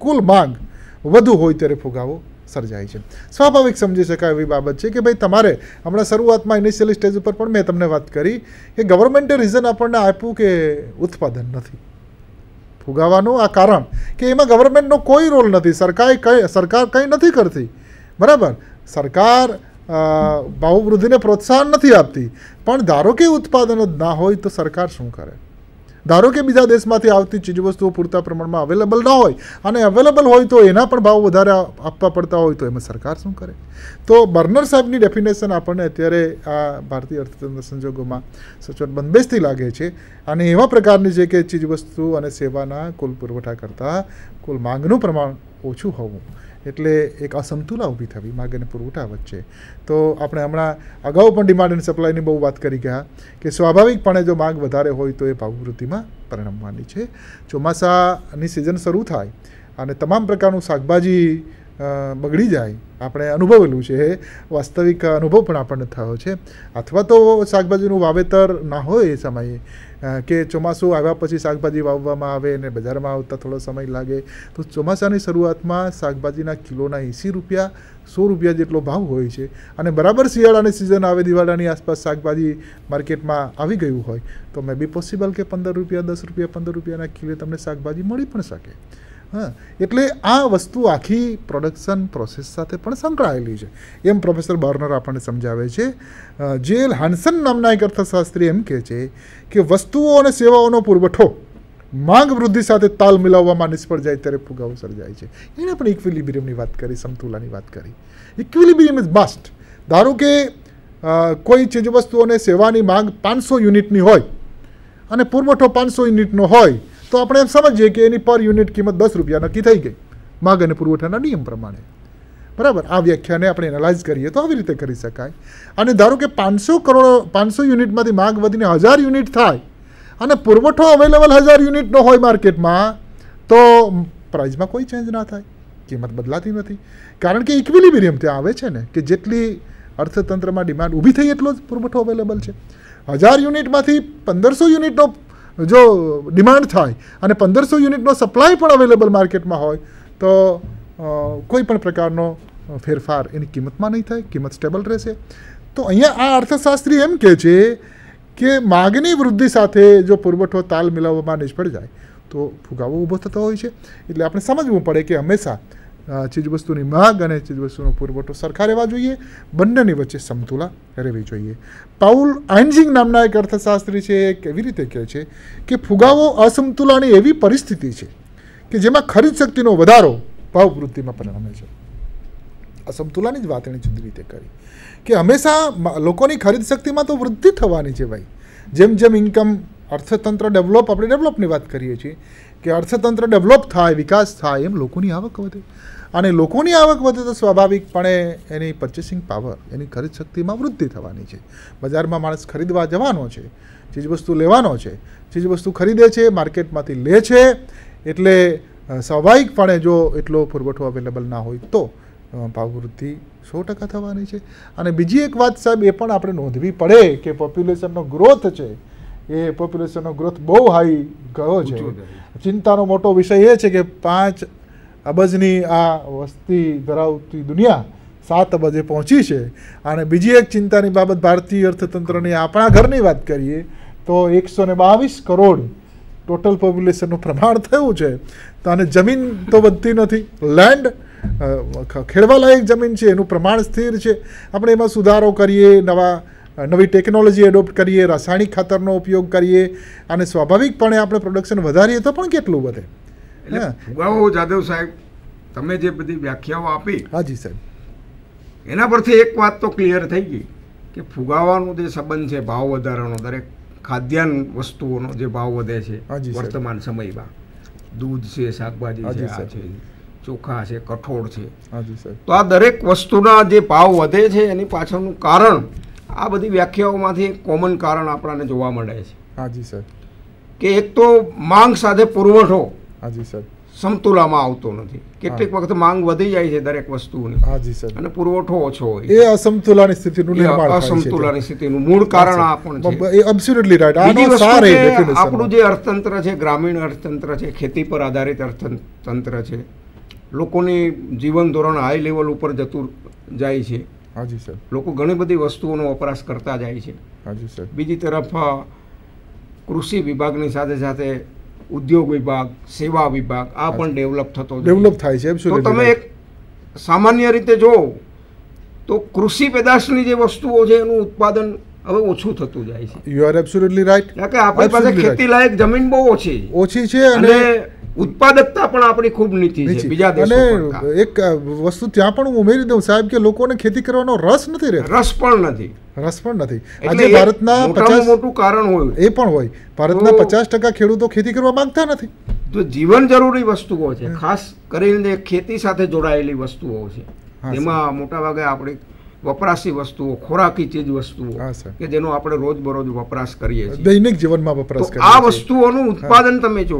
કુલ માંગ વધુ હોય ત્યારે ફુગાવો સર્જાય છે સ્વાભાવિક સમજી શકાય એવી બાબત છે કે ભાઈ તમારે હમણાં શરૂઆતમાં ઇનિશિયલ સ્ટેજ ઉપર પણ મેં તમને વાત કરી કે ગવર્મેન્ટે રીઝન આપણને આપ્યું કે ઉત્પાદન નથી ફુગાવાનું આ કારણ કે એમાં ગવર્મેન્ટનો કોઈ રોલ નથી સરકાર કંઈ સરકાર કંઈ નથી કરતી બરાબર સરકાર ભાવવૃદ્ધિને પ્રોત્સાહન નથી આપતી પણ ધારો કે ઉત્પાદન જ ના હોય તો સરકાર શું કરે ધારો કે બીજા દેશમાંથી આવતી ચીજવસ્તુઓ પૂરતા પ્રમાણમાં અવેલેબલ ન હોય અને અવેલેબલ હોય તો એના પણ ભાવ વધારે આપવા પડતા હોય તો એમાં સરકાર શું કરે તો બર્નર સાહેબની ડેફિનેશન આપણને અત્યારે આ ભારતીય અર્થતંત્ર સંજોગોમાં સચોટ બંધબેસથી લાગે છે અને એવા પ્રકારની છે કે ચીજવસ્તુ અને સેવાના કુલ પુરવઠા કરતાં કુલ માંગનું પ્રમાણ ઓછું હોવું એટલે એક અસમતુલા ઊભી થવી માગ અને પુરવઠા વચ્ચે તો આપણે હમણાં અગાઉ પણ ડિમાન્ડ એન્ડ સપ્લાયની બહુ વાત કરી ગયા કે સ્વાભાવિકપણે જો માગ વધારે હોય તો એ ભાવવૃદ્ધિમાં પરિણમવાની છે ચોમાસાની સિઝન શરૂ થાય અને તમામ પ્રકારનું શાકભાજી બગડી જાય આપણે અનુભવેલું છે એ વાસ્તવિક અનુભવ પણ આપણને થયો છે અથવા તો શાકભાજીનું વાવેતર ના હોય એ સમયે કે ચોમાસું આવ્યા પછી શાકભાજી વાવવામાં આવે અને બજારમાં આવતા થોડો સમય લાગે તો ચોમાસાની શરૂઆતમાં શાકભાજીના કિલોના એંસી રૂપિયા સો રૂપિયા જેટલો ભાવ હોય છે અને બરાબર શિયાળાની સિઝન આવે દિવાળાની આસપાસ શાકભાજી માર્કેટમાં આવી ગયું હોય તો મે બી પોસિબલ કે પંદર રૂપિયા દસ રૂપિયા પંદર રૂપિયાના કિલો તમને શાકભાજી મળી પણ શકે હા એટલે આ વસ્તુ આખી પ્રોડક્શન પ્રોસેસ સાથે પણ સંકળાયેલી છે એમ પ્રોફેસર બાર્નર આપણને સમજાવે છે જેલ હાન્સન નામના એક અર્થશાસ્ત્રી એમ કહે છે કે વસ્તુઓ અને સેવાઓનો પુરવઠો માંગ વૃદ્ધિ સાથે તાલ મિલાવવામાં નિષ્ફળ જાય ત્યારે ફુગાવો સર્જાય છે એને પણ ઇક્વિલિબ્રિયમની વાત કરી સમતુલાની વાત કરી ઇક્વિલિબ્રિયમ ઇઝ મસ્ટ ધારો કે કોઈ ચીજવસ્તુઓને સેવાની માંગ પાંચસો યુનિટની હોય અને પુરવઠો પાંચસો યુનિટનો હોય તો આપણે એમ સમજીએ કે એની પર યુનિટ કિંમત દસ રૂપિયા નક્કી થઈ ગઈ માગ અને પુરવઠાના નિયમ પ્રમાણે બરાબર આ વ્યાખ્યાને આપણે એનાલાઇઝ કરીએ તો આવી રીતે કરી શકાય અને ધારો કે પાંચસો કરોડ પાંચસો યુનિટમાંથી માગ વધીને હજાર યુનિટ થાય અને પુરવઠો અવેલેબલ હજાર યુનિટનો હોય માર્કેટમાં તો પ્રાઇઝમાં કોઈ ચેન્જ ના થાય કિંમત બદલાતી નથી કારણ કે ઇક્વિલિબિરિયમ ત્યાં આવે છે ને કે જેટલી અર્થતંત્રમાં ડિમાન્ડ ઊભી થઈ એટલો જ પુરવઠો અવેલેબલ છે હજાર યુનિટમાંથી પંદરસો યુનિટનો જો ડિમાન્ડ થાય અને પંદરસો યુનિટનો સપ્લાય પણ અવેલેબલ માર્કેટમાં હોય તો કોઈ પણ પ્રકારનો ફેરફાર એની કિંમતમાં નહીં થાય કિંમત સ્ટેબલ રહેશે તો અહીંયા આ અર્થશાસ્ત્રી એમ કહે છે કે માગની વૃદ્ધિ સાથે જો પુરવઠો તાલ મિલાવવામાં નિષ્ફળ જાય તો ફુગાવો ઊભો થતો હોય છે એટલે આપણે સમજવું પડે કે હંમેશા ચીજવસ્તુની માગ અને ચીજવસ્તુનો પુરવઠો સરખા રહેવા જોઈએ બંનેની વચ્ચે સમતુલા રહેવી જોઈએ પાઉલ આઇન્ઝિંગ નામના એક અર્થશાસ્ત્રી છે એ કેવી રીતે કહે છે કે ફુગાવો અસમતુલાની એવી પરિસ્થિતિ છે કે જેમાં ખરીદ શક્તિનો વધારો ભાવવૃદ્ધિમાં પરિણમે છે અસમતુલાની જ વાત એણે જુદી રીતે કરી કે હંમેશા લોકોની ખરીદ શક્તિમાં તો વૃદ્ધિ થવાની છે ભાઈ જેમ જેમ ઇન્કમ અર્થતંત્ર ડેવલપ આપણે ડેવલપની વાત કરીએ છીએ કે અર્થતંત્ર ડેવલપ થાય વિકાસ થાય એમ લોકોની આવક વધે અને લોકોની આવક વધે તો સ્વાભાવિકપણે એની પરચેસિંગ પાવર એની ખરીદ શક્તિમાં વૃદ્ધિ થવાની છે બજારમાં માણસ ખરીદવા જવાનો છે ચીજવસ્તુ લેવાનો છે ચીજવસ્તુ ખરીદે છે માર્કેટમાંથી લે છે એટલે સ્વાભાવિકપણે જો એટલો પુરવઠો અવેલેબલ ના હોય તો ભાવવૃદ્ધિ સો ટકા થવાની છે અને બીજી એક વાત સાહેબ એ પણ આપણે નોંધવી પડે કે પોપ્યુલેશનનો ગ્રોથ છે એ પોપ્યુલેશનનો ગ્રોથ બહુ હાઈ ગયો છે ચિંતાનો મોટો વિષય એ છે કે પાંચ અબજની આ વસ્તી ધરાવતી દુનિયા સાત અબજે પહોંચી છે અને બીજી એક ચિંતાની બાબત ભારતીય અર્થતંત્રની આપણા ઘરની વાત કરીએ તો એકસો બાવીસ કરોડ ટોટલ પોપ્યુલેશનનું પ્રમાણ થયું છે તો અને જમીન તો વધતી નથી લેન્ડ ખેડવાલાયક જમીન છે એનું પ્રમાણ સ્થિર છે આપણે એમાં સુધારો કરીએ નવા નવી ટેકનોલોજી એડોપ્ટ કરીએ રાસાયણિક ખાતરનો ઉપયોગ કરીએ અને સ્વાભાવિકપણે આપણે પ્રોડક્શન વધારીએ તો પણ કેટલું વધે ફુગાવો જાદવ સાહેબ તમે જે બધી વ્યાખ્યાઓ આપી હાજી સાહેબ એના પરથી એક વાત તો ક્લિયર થઈ ગઈ કે ફુગાવાનો જે સંબંધ છે ભાવ વધારાનો દરેક ખાદ્યાન્ન વસ્તુઓનો જે ભાવ વધે છે વર્તમાન સમયમાં દૂધ છે શાકભાજી છે છે ચોખા છે કઠોળ છે તો આ દરેક વસ્તુના જે ભાવ વધે છે એની પાછળનું કારણ આ બધી વ્યાખ્યાઓમાંથી એક કોમન કારણ આપણાને જોવા મળે છે હાજી સર કે એક તો માંગ સાથે પુરવઠો હાજી સર સમતુલામાં આવતો નથી કેટલીક વખત માંગ વધી જાય છે દરેક વસ્તુની હાજી સર અને પુરવઠો ઓછો હોય એ અસમતુલાની સ્થિતિનું નિર્માણ અસમતુલાની સ્થિતિનું મૂળ કારણ આ પણ છે એ એબ્સોલ્યુટલી રાઈટ આનો સાર એ આપણું જે અર્થતંત્ર છે ગ્રામીણ અર્થતંત્ર છે ખેતી પર આધારિત અર્થતંત્ર છે લોકોની જીવન ધોરણ હાઈ લેવલ ઉપર જતું જાય છે હાજી સર લોકો ઘણી બધી વસ્તુઓનો વપરાશ કરતા જાય છે હાજી સર બીજી તરફ કૃષિ વિભાગની સાથે સાથે ઉદ્યોગ વિભાગ સેવા વિભાગ આ પણ ડેવલપ થતો ડેવલપ થાય છે તો તમે એક સામાન્ય રીતે જો તો કૃષિ પેદાશની જે વસ્તુઓ છે એનું ઉત્પાદન હવે ઓછું થતું જાય છે યુ આર એબ્સોલ્યુટલી રાઈટ કે આપણી પાસે ખેતી લાયક જમીન બહુ ઓછી ઓછી છે અને ઉત્પાદકતા પણ આપણી ખૂબ નીચી છે બીજા દેશો અને એક વસ્તુ ત્યાં પણ ઉમેરી દઉં સાહેબ કે લોકોને ખેતી કરવાનો રસ નથી રહેતો રસ પણ નથી રસ પણ નથી આજે ભારતના પચાસ મોટું કારણ હોય એ પણ હોય ભારતના પચાસ ટકા ખેડૂતો ખેતી કરવા માંગતા નથી તો જીવન જરૂરી વસ્તુઓ છે ખાસ કરીને ખેતી સાથે જોડાયેલી વસ્તુઓ છે તેમાં મોટા ભાગે આપણે વપરાશી વસ્તુઓ ખોરાકી ચીજ વસ્તુઓ કે જેનો આપણે રોજબરોજ વપરાશ કરીએ છીએ દૈનિક જીવનમાં વપરાશ આ વસ્તુઓનું ઉત્પાદન તમે જો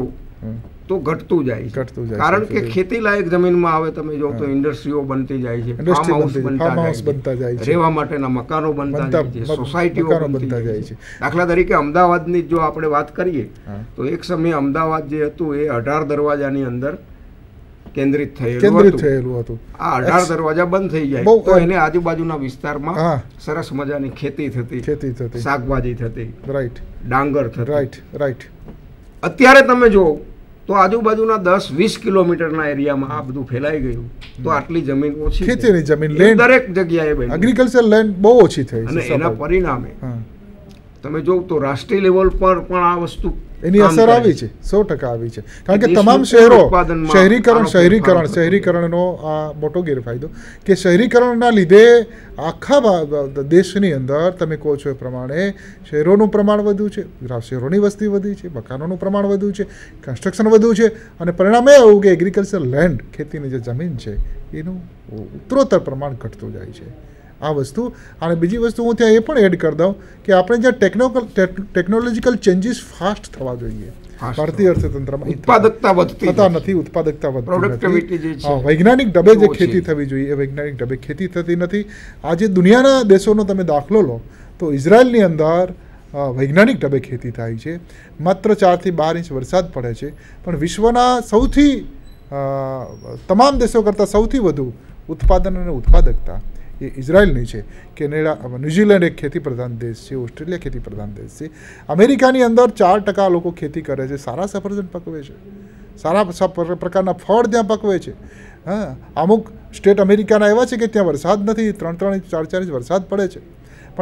તો ઘટતું જાય ઘટતું જાય કારણ કે ખેતી લાયક જમીનમાં આવે તમે જો તો ઇન્ડસ્ટ્રીઓ બનતી જાય છે ફાર્મ હાઉસ બનતા જાય છે રહેવા માટેના મકાનો બનતા જાય છે સોસાયટીઓ બનતા જાય છે દાખલા તરીકે અમદાવાદની જો આપણે વાત કરીએ તો એક સમયે અમદાવાદ જે હતું એ અઢાર દરવાજાની અંદર કેન્દ્રિત થયેલું થયેલું હતું આ અઢાર દરવાજા બંધ થઈ જાય તો એને આજુબાજુના વિસ્તારમાં સરસ મજાની ખેતી થતી ખેતી થતી શાકભાજી થતી રાઈટ ડાંગર થતી રાઈટ રાઈટ અત્યારે તમે જો તો આજુબાજુના દસ વીસ કિલોમીટરના એરિયામાં આ બધું ફેલાઈ ગયું તો આટલી જમીન ઓછી ખેતીની જમીન દરેક જગ્યાએ એગ્રીકલ્ચર લેન્ડ બહુ ઓછી થઈ અને એના પરિણામે તમે જોવ તો રાષ્ટ્રીય લેવલ પર પણ આ વસ્તુ એની અસર આવી છે સો ટકા આવી છે કારણ કે તમામ શહેરો શહેરીકરણ શહેરીકરણ શહેરીકરણનો આ મોટો ગેરફાયદો કે શહેરીકરણના લીધે આખા દેશની અંદર તમે કહો છો એ પ્રમાણે શહેરોનું પ્રમાણ વધ્યું છે શહેરોની વસ્તી વધી છે મકાનોનું પ્રમાણ વધ્યું છે કન્સ્ટ્રક્શન વધ્યું છે અને પરિણામે એવું કે એગ્રીકલ્ચર લેન્ડ ખેતીની જે જમીન છે એનું ઉત્તરોત્તર પ્રમાણ ઘટતું જાય છે આ વસ્તુ અને બીજી વસ્તુ હું ત્યાં એ પણ એડ કરી દઉં કે આપણે જ્યાં ટેકનોકલ ટેકનોલોજીકલ ચેન્જીસ ફાસ્ટ થવા જોઈએ ભારતીય અર્થતંત્રમાં ઉત્પાદકતા વધતી થતા નથી ઉત્પાદકતા વધતી વૈજ્ઞાનિક ડબે જે ખેતી થવી જોઈએ વૈજ્ઞાનિક ડબે ખેતી થતી નથી આજે દુનિયાના દેશોનો તમે દાખલો લો તો ઇઝરાયલની અંદર વૈજ્ઞાનિક ડબે ખેતી થાય છે માત્ર ચારથી બાર ઇંચ વરસાદ પડે છે પણ વિશ્વના સૌથી તમામ દેશો કરતાં સૌથી વધુ ઉત્પાદન અને ઉત્પાદકતા એ ઇઝરાયલની છે કેનેડા ન્યૂઝીલેન્ડ એક ખેતી પ્રધાન દેશ છે ઓસ્ટ્રેલિયા ખેતી પ્રધાન દેશ છે અમેરિકાની અંદર ચાર ટકા લોકો ખેતી કરે છે સારા સફરજન પકવે છે સારા પ્રકારના ફળ ત્યાં પકવે છે હા અમુક સ્ટેટ અમેરિકાના એવા છે કે ત્યાં વરસાદ નથી ત્રણ ત્રણ ચાર ચાર ઇંચ વરસાદ પડે છે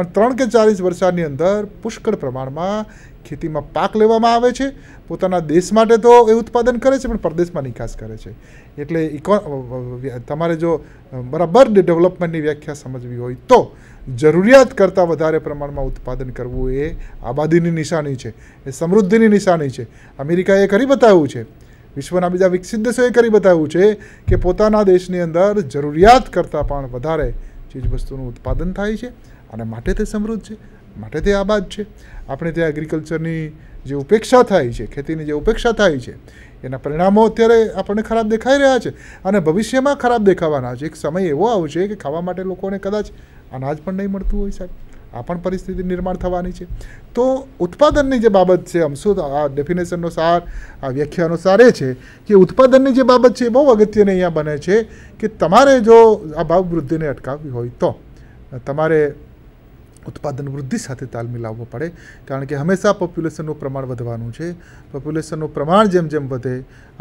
પણ ત્રણ કે ચાર ઇંચ વરસાદની અંદર પુષ્કળ પ્રમાણમાં ખેતીમાં પાક લેવામાં આવે છે પોતાના દેશ માટે તો એ ઉત્પાદન કરે છે પણ પરદેશમાં નિકાસ કરે છે એટલે ઇકો તમારે જો બરાબર ડેવલપમેન્ટની વ્યાખ્યા સમજવી હોય તો જરૂરિયાત કરતાં વધારે પ્રમાણમાં ઉત્પાદન કરવું એ આબાદીની નિશાની છે એ સમૃદ્ધિની નિશાની છે અમેરિકાએ કરી બતાવ્યું છે વિશ્વના બીજા વિકસિત દેશોએ કરી બતાવ્યું છે કે પોતાના દેશની અંદર જરૂરિયાત કરતાં પણ વધારે ચીજવસ્તુનું ઉત્પાદન થાય છે અને માટે તે સમૃદ્ધ છે માટે તે આબાદ છે આપણે ત્યાં એગ્રીકલ્ચરની જે ઉપેક્ષા થાય છે ખેતીની જે ઉપેક્ષા થાય છે એના પરિણામો અત્યારે આપણને ખરાબ દેખાઈ રહ્યા છે અને ભવિષ્યમાં ખરાબ દેખાવાના છે એક સમય એવો આવશે કે ખાવા માટે લોકોને કદાચ અનાજ પણ નહીં મળતું હોય સાહેબ આ પણ પરિસ્થિતિ નિર્માણ થવાની છે તો ઉત્પાદનની જે બાબત છે અમસુ આ ડેફિનેશનનો સાર આ વ્યાખ્યા અનુસાર એ છે કે ઉત્પાદનની જે બાબત છે એ બહુ અગત્યની અહીંયા બને છે કે તમારે જો આ ભાવ વૃદ્ધિને અટકાવવી હોય તો તમારે ઉત્પાદન વૃદ્ધિ સાથે તાલ મિલાવવો પડે કારણ કે હંમેશા પોપ્યુલેશનનું પ્રમાણ વધવાનું છે પોપ્યુલેશનનું પ્રમાણ જેમ જેમ વધે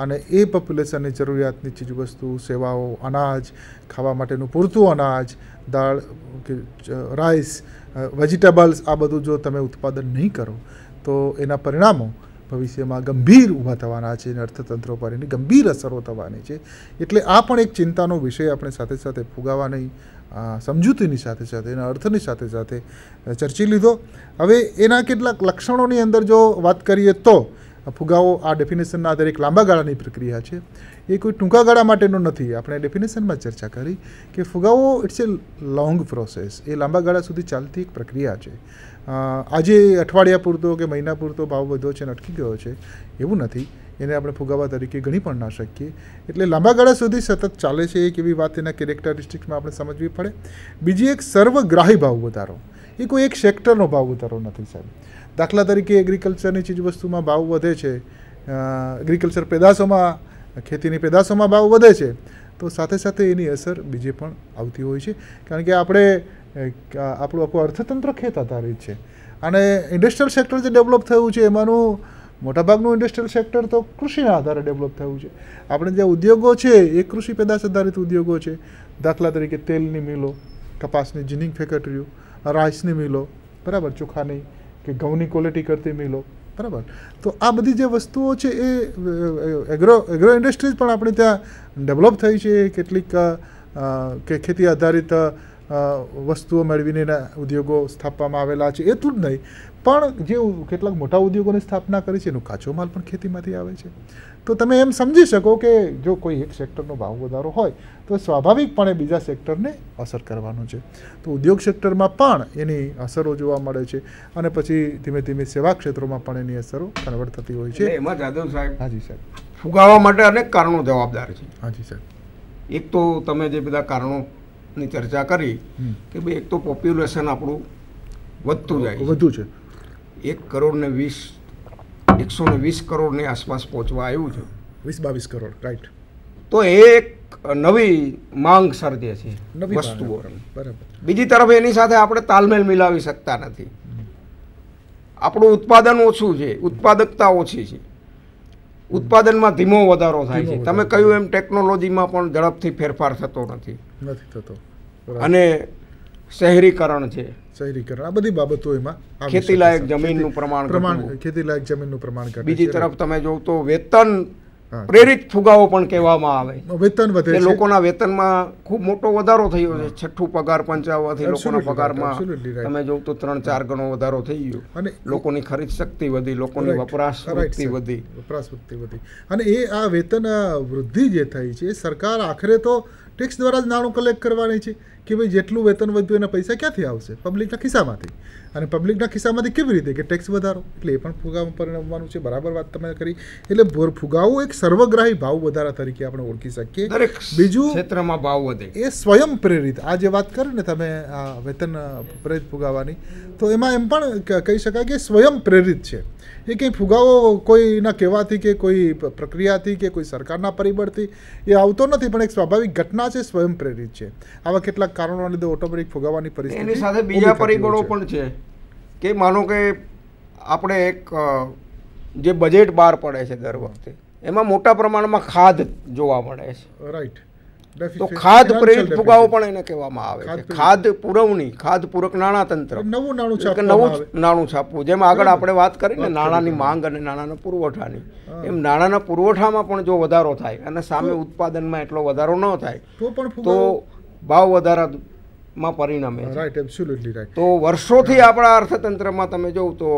અને એ પોપ્યુલેશનની જરૂરિયાતની ચીજવસ્તુ સેવાઓ અનાજ ખાવા માટેનું પૂરતું અનાજ દાળ કે રાઈસ વેજીટેબલ્સ આ બધું જો તમે ઉત્પાદન નહીં કરો તો એના પરિણામો ભવિષ્યમાં ગંભીર ઊભા થવાના છે અને અર્થતંત્રો પર એની ગંભીર અસરો થવાની છે એટલે આ પણ એક ચિંતાનો વિષય આપણે સાથે સાથે ફુગાવાની સમજૂતીની સાથે સાથે એના અર્થની સાથે સાથે ચર્ચી લીધો હવે એના કેટલાક લક્ષણોની અંદર જો વાત કરીએ તો ફુગાવો આ ડેફિનેશનના આધારે એક લાંબા ગાળાની પ્રક્રિયા છે એ કોઈ ટૂંકા ગાળા માટેનો નથી આપણે ડેફિનેશનમાં ચર્ચા કરી કે ફુગાવો ઇટ્સ એ લોંગ પ્રોસેસ એ લાંબા ગાળા સુધી ચાલતી એક પ્રક્રિયા છે આજે અઠવાડિયા પૂરતો કે મહિના પૂરતો ભાવ વધ્યો છે અને અટકી ગયો છે એવું નથી એને આપણે ફુગાવા તરીકે ગણી પણ ના શકીએ એટલે લાંબા ગાળા સુધી સતત ચાલે છે એક એવી વાત એના કેરેક્ટરિસ્ટિક્સમાં આપણે સમજવી પડે બીજી એક સર્વગ્રાહી ભાવ વધારો એ કોઈ એક સેક્ટરનો ભાવ વધારો નથી સાહેબ દાખલા તરીકે એગ્રીકલ્ચરની ચીજવસ્તુમાં ભાવ વધે છે એગ્રીકલ્ચર પેદાશોમાં ખેતીની પેદાશોમાં ભાવ વધે છે તો સાથે સાથે એની અસર બીજે પણ આવતી હોય છે કારણ કે આપણે આપણું આખું અર્થતંત્ર ખેત આધારિત છે અને ઇન્ડસ્ટ્રીયલ સેક્ટર જે ડેવલપ થયું છે એમાંનું મોટાભાગનું ઇન્ડસ્ટ્રીયલ સેક્ટર તો કૃષિના આધારે ડેવલપ થયું છે આપણે જે ઉદ્યોગો છે એ કૃષિ પેદાશ આધારિત ઉદ્યોગો છે દાખલા તરીકે તેલની મિલો કપાસની જીનિંગ ફેક્ટરીઓ રાઈસની મિલો બરાબર ચોખાની કે ઘઉંની ક્વોલિટી કરતી મિલો બરાબર તો આ બધી જે વસ્તુઓ છે એ એગ્રો એગ્રો ઇન્ડસ્ટ્રીઝ પણ આપણે ત્યાં ડેવલપ થઈ છે કેટલીક કે ખેતી આધારિત વસ્તુઓ મેળવીને એના ઉદ્યોગો સ્થાપવામાં આવેલા છે એટલું જ નહીં પણ જે કેટલાક મોટા ઉદ્યોગોની સ્થાપના કરી છે એનો કાચો માલ પણ ખેતીમાંથી આવે છે તો તમે એમ સમજી શકો કે જો કોઈ એક સેક્ટરનો ભાવ વધારો હોય તો સ્વાભાવિકપણે બીજા સેક્ટરને અસર કરવાનો છે તો ઉદ્યોગ સેક્ટરમાં પણ એની અસરો જોવા મળે છે અને પછી ધીમે ધીમે સેવા ક્ષેત્રોમાં પણ એની અસરો કન્વર્ટ થતી હોય છે એમાં જાદવ સાહેબ હાજી સાહેબ ફુગાવા માટે અનેક કારણો જવાબદાર છે હાજી સર એક તો તમે જે બધા કારણોની ચર્ચા કરી કે ભાઈ એક તો પોપ્યુલેશન આપણું વધતું જાય વધુ છે એક કરોડ ને વીસ એકસો ને વીસ કરોડની આસપાસ પહોંચવા આવ્યું છે વીસ બાવીસ કરોડ રાઈટ તો એ એક નવી માંગ સર્જે છે વસ્તુઓ બરાબર બીજી તરફ એની સાથે આપણે તાલમેલ મિલાવી શકતા નથી આપણું ઉત્પાદન ઓછું છે ઉત્પાદકતા ઓછી છે ઉત્પાદનમાં ધીમો વધારો થાય છે તમે કહ્યું એમ ટેકનોલોજીમાં પણ ઝડપથી ફેરફાર થતો નથી નથી થતો અને શહેરીકરણ છે શહેરીકરણ આ બધી બાબતો એમાં ખેતી લાયક જમીનનું પ્રમાણ પ્રમાણ ખેતી લાયક જમીનનું પ્રમાણ બીજી તરફ તમે જોવ તો વેતન પ્રેરિત ફુગાવો પણ કહેવામાં આવે વેતન વધે લોકોના વેતનમાં ખૂબ મોટો વધારો થયો છે છઠ્ઠું પગાર પંચાવવાથી લોકોના પગારમાં તમે જોઉં તો ત્રણ ચાર ગણો વધારો થઈ ગયો અને લોકોની ખરીદ શક્તિ વધી લોકોની વપરાશ શક્તિ વધી વપરાશ શક્તિ વધી અને એ આ વેતન વૃદ્ધિ જે થઈ છે સરકાર આખરે તો ટેક્સ દ્વારા જ નાણું કલેક્ટ કરવાની છે કે ભાઈ જેટલું વેતન વધ્યું એના પૈસા ક્યાંથી આવશે પબ્લિકના ખિસ્સામાંથી અને પબ્લિકના ખિસ્સામાંથી કેવી રીતે કે ટેક્સ વધારો એટલે એ પણ ફુગાવું પરિણમવાનું છે બરાબર વાત તમે કરી એટલે ફુગાવો એક સર્વગ્રાહી ભાવ વધારા તરીકે આપણે ઓળખી શકીએ બીજું ક્ષેત્રમાં ભાવ વધે એ સ્વયં પ્રેરિત આ જે વાત કરી ને તમે વેતન પ્રેરિત ફુગાવાની તો એમાં એમ પણ કહી શકાય કે સ્વયં પ્રેરિત છે એ કંઈ ફુગાવો કોઈના કહેવાથી કે કોઈ પ્રક્રિયાથી કે કોઈ સરકારના પરિબળથી એ આવતો નથી પણ એક સ્વાભાવિક ઘટના છે સ્વયં પ્રેરિત છે આવા કેટલાક કારણોને લીધે ઓટોમેટિક ફુગાવવાની પરિસ્થિતિ એની સાથે બીજા પરિબળો પણ છે કે માનો કે આપણે એક જે બજેટ બહાર પડે છે દર વખતે એમાં મોટા પ્રમાણમાં ખાદ જોવા મળે છે રાઈટ તો ખાદ પ્રેરિત ફુગાવો પણ એને કહેવામાં આવે છે ખાદ પુરવણી ખાદ પૂરક તંત્ર નવું નાણું છાપવું નવું નાણું છાપવું જેમ આગળ આપણે વાત કરી ને નાણાંની માંગ અને નાણાંના પુરવઠાની એમ નાણાંના પુરવઠામાં પણ જો વધારો થાય અને સામે ઉત્પાદનમાં એટલો વધારો ન થાય તો ભાવ વધારા માં પરિણમે તો વર્ષોથી આપણા અર્થતંત્રમાં તમે જોવ તો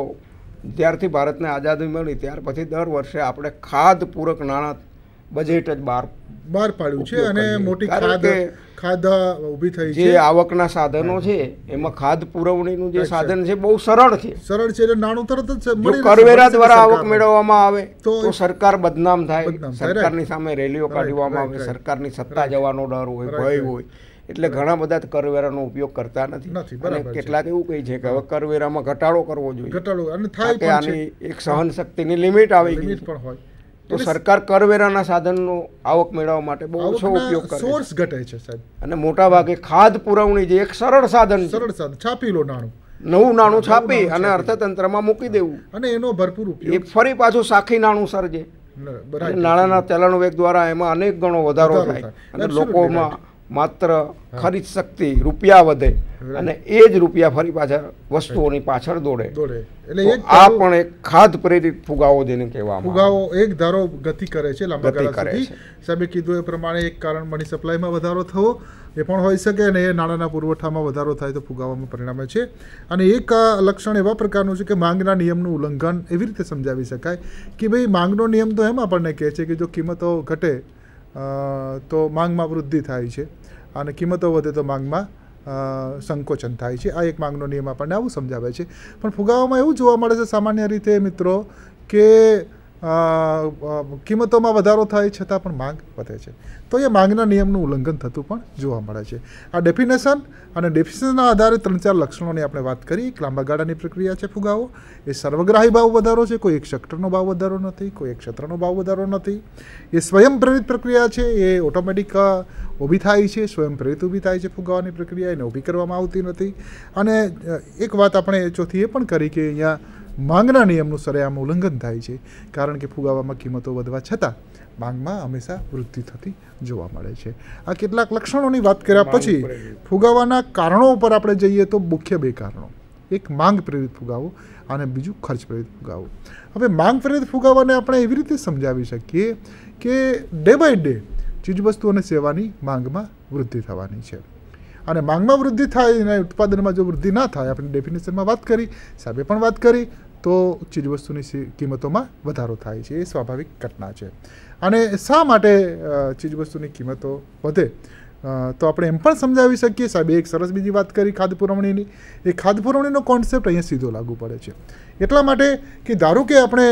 ત્યારથી ભારતને આઝાદી મળી ત્યાર પછી દર વર્ષે આપણે ખાદ પૂરક નાણાં બજેટ જ બહાર બહાર પાડ્યું છે અને મોટી ખાદ ખાદ ઊભી થઈ છે આવકના સાધનો છે એમાં ખાદ પુરવણીનું જે સાધન છે બહુ સરળ છે સરળ છે એટલે નાણું તરત જ કરવેરા દ્વારા આવક મેળવવામાં આવે તો સરકાર બદનામ થાય સરકારની સામે રેલીઓ કાઢવામાં આવે સરકારની સત્તા જવાનો ડર હોય ભય હોય એટલે ઘણા બધા કરવેરાનો ઉપયોગ કરતા નથી કેટલાક એવું કહે છે કે હવે કરવેરામાં ઘટાડો કરવો જોઈએ ઘટાડો અને થાય કે આની એક સહન શક્તિની લિમિટ આવી ગઈ પણ હોય તો સરકાર કરવેરાના સાધનનો આવક મેળવવા માટે બહુ ઓછો ઉપયોગ કરે સોર્સ ઘટે છે સાહેબ અને મોટા ભાગે ખાદ પુરવણી જે એક સરળ સાધન સરળ સાધન છાપી લો નાણું નવું નાણું છાપી અને અર્થતંત્રમાં મૂકી દેવું અને એનો ભરપૂર ઉપયોગ ફરી પાછું સાખી નાણું સર્જે નાણાના ચલણ વેગ દ્વારા એમાં અનેક ગણો વધારો થાય અને લોકોમાં માત્ર ખરીદ શક્તિ રૂપિયા વધે અને એ જ રૂપિયા ફરી પાછા વસ્તુઓની પાછળ દોડે દોડે એટલે આ પણ એક ખાદ પ્રેરિત ફુગાવો જેને કહેવામાં ફુગાવો એક ધારો ગતિ કરે છે લાંબા ગાળા સુધી સાહેબે કીધું એ પ્રમાણે એક કારણ મની સપ્લાયમાં વધારો થવો એ પણ હોઈ શકે અને એ નાણાંના પુરવઠામાં વધારો થાય તો ફુગાવામાં પરિણામે છે અને એક લક્ષણ એવા પ્રકારનું છે કે માંગના નિયમનું ઉલ્લંઘન એવી રીતે સમજાવી શકાય કે ભાઈ માંગનો નિયમ તો એમ આપણને કહે છે કે જો કિંમતો ઘટે તો માંગમાં વૃદ્ધિ થાય છે અને કિંમતો વધે તો માંગમાં સંકોચન થાય છે આ એક માંગનો નિયમ આપણને આવું સમજાવે છે પણ ફુગાવામાં એવું જોવા મળે છે સામાન્ય રીતે મિત્રો કે કિંમતોમાં વધારો થાય છતાં પણ માંગ વધે છે તો એ માંગના નિયમનું ઉલ્લંઘન થતું પણ જોવા મળે છે આ ડેફિનેશન અને ડેફિનેશનના આધારે ત્રણ ચાર લક્ષણોની આપણે વાત કરી એક લાંબા ગાળાની પ્રક્રિયા છે ફુગાવો એ સર્વગ્રાહી ભાવ વધારો છે કોઈ એક સેક્ટરનો ભાવ વધારો નથી કોઈ એક ક્ષેત્રનો ભાવ વધારો નથી એ સ્વયં પ્રેરિત પ્રક્રિયા છે એ ઓટોમેટિક ઊભી થાય છે સ્વયં પ્રેરિત ઊભી થાય છે ફુગાવાની પ્રક્રિયા એને ઊભી કરવામાં આવતી નથી અને એક વાત આપણે ચોથી એ પણ કરી કે અહીંયા માંગના નિયમનું સરેઆમ ઉલ્લંઘન થાય છે કારણ કે ફુગાવામાં કિંમતો વધવા છતાં માંગમાં હંમેશા વૃદ્ધિ થતી જોવા મળે છે આ કેટલાક લક્ષણોની વાત કર્યા પછી ફુગાવાના કારણો ઉપર આપણે જઈએ તો મુખ્ય બે કારણો એક માંગ પ્રેરિત ફુગાવો અને બીજું ખર્ચ પ્રેરિત ફુગાવો હવે માંગ પ્રેરિત ફુગાવાને આપણે એવી રીતે સમજાવી શકીએ કે ડે બાય ડે ચીજવસ્તુ અને સેવાની માંગમાં વૃદ્ધિ થવાની છે અને માંગમાં વૃદ્ધિ થાય અને ઉત્પાદનમાં જો વૃદ્ધિ ના થાય આપણે ડેફિનેશનમાં વાત કરી સાહેબે પણ વાત કરી તો ચીજવસ્તુની કિંમતોમાં વધારો થાય છે એ સ્વાભાવિક ઘટના છે અને શા માટે ચીજવસ્તુની કિંમતો વધે તો આપણે એમ પણ સમજાવી શકીએ સાહેબ એક સરસ બીજી વાત કરી ખાદ્ય પુરવણીની એ ખાદ્ય પુરવણીનો કોન્સેપ્ટ અહીંયા સીધો લાગુ પડે છે એટલા માટે કે ધારો કે આપણે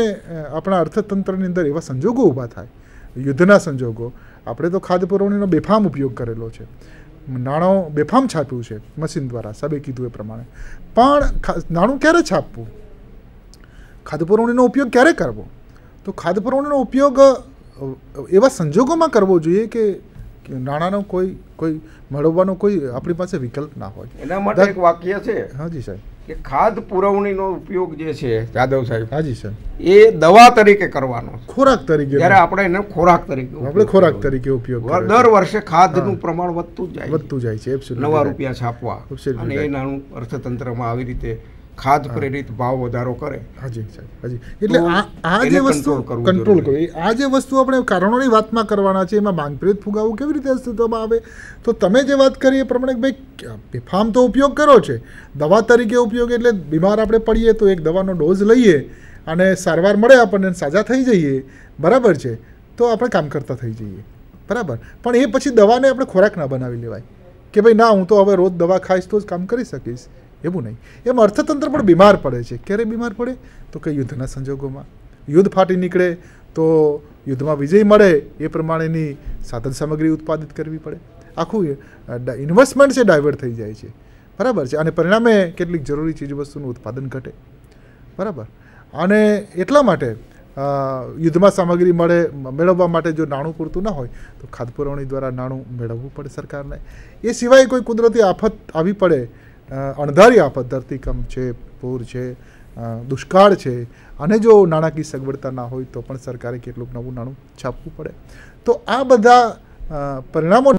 આપણા અર્થતંત્રની અંદર એવા સંજોગો ઊભા થાય યુદ્ધના સંજોગો આપણે તો ખાદ્ય પુરવણીનો બેફામ ઉપયોગ કરેલો છે નાણાં બેફામ છાપ્યું છે મશીન દ્વારા સાબે કીધું એ પ્રમાણે પણ નાણું ક્યારે છાપવું ખાદ્ય પુરવણીનો ઉપયોગ ક્યારે કરવો તો ખાદ્ય પુરવણીનો ઉપયોગ એવા સંજોગોમાં કરવો જોઈએ કે નાણાંનો કોઈ કોઈ મળવાનો કોઈ આપણી પાસે વિકલ્પ ના હોય એના માટે એક વાક્ય છે હાજી સાહેબ કે ખાદ પુરવણીનો ઉપયોગ જે છે જાદવ સાહેબ હાજી સર એ દવા તરીકે કરવાનો ખોરાક તરીકે જ્યારે આપણે એને ખોરાક તરીકે આપણે ખોરાક તરીકે ઉપયોગ દર વર્ષે ખાદનું પ્રમાણ વધતું જાય વધતું જાય છે નવા રૂપિયા છાપવા અને એ નાનું અર્થતંત્રમાં આવી રીતે ખાદ પ્રેરિત ભાવ વધારો કરે હાજી હાજી એટલે આ જે વસ્તુ કંટ્રોલ કરવી આ જે વસ્તુ આપણે કારણોની વાતમાં કરવાના છે એમાં માંગ પ્રેરિત ફુગાવું કેવી રીતે અસ્તિત્વમાં આવે તો તમે જે વાત કરી એ પ્રમાણે ભાઈ બેફામ તો ઉપયોગ કરો છે દવા તરીકે ઉપયોગ એટલે બીમાર આપણે પડીએ તો એક દવાનો ડોઝ લઈએ અને સારવાર મળે આપણને સાજા થઈ જઈએ બરાબર છે તો આપણે કામ કરતા થઈ જઈએ બરાબર પણ એ પછી દવાને આપણે ખોરાક ના બનાવી લેવાય કે ભાઈ ના હું તો હવે રોજ દવા ખાઈશ તો જ કામ કરી શકીશ એવું નહીં એમ અર્થતંત્ર પણ બીમાર પડે છે ક્યારે બીમાર પડે તો કે યુદ્ધના સંજોગોમાં યુદ્ધ ફાટી નીકળે તો યુદ્ધમાં વિજય મળે એ પ્રમાણેની સાધન સામગ્રી ઉત્પાદિત કરવી પડે આખું ઇન્વેસ્ટમેન્ટ છે ડાયવર્ટ થઈ જાય છે બરાબર છે અને પરિણામે કેટલીક જરૂરી ચીજવસ્તુનું ઉત્પાદન ઘટે બરાબર અને એટલા માટે યુદ્ધમાં સામગ્રી મળે મેળવવા માટે જો નાણું પૂરતું ન હોય તો ખાદ્ય પુરવણી દ્વારા નાણું મેળવવું પડે સરકારને એ સિવાય કોઈ કુદરતી આફત આવી પડે અણધારી આફત ધરતીકંપ છે પૂર છે દુષ્કાળ છે અને જો નાણાકીય સગવડતા ના હોય તો પણ સરકારે કેટલુંક નવું નાણું છાપવું પડે તો આ બધા પરિણામો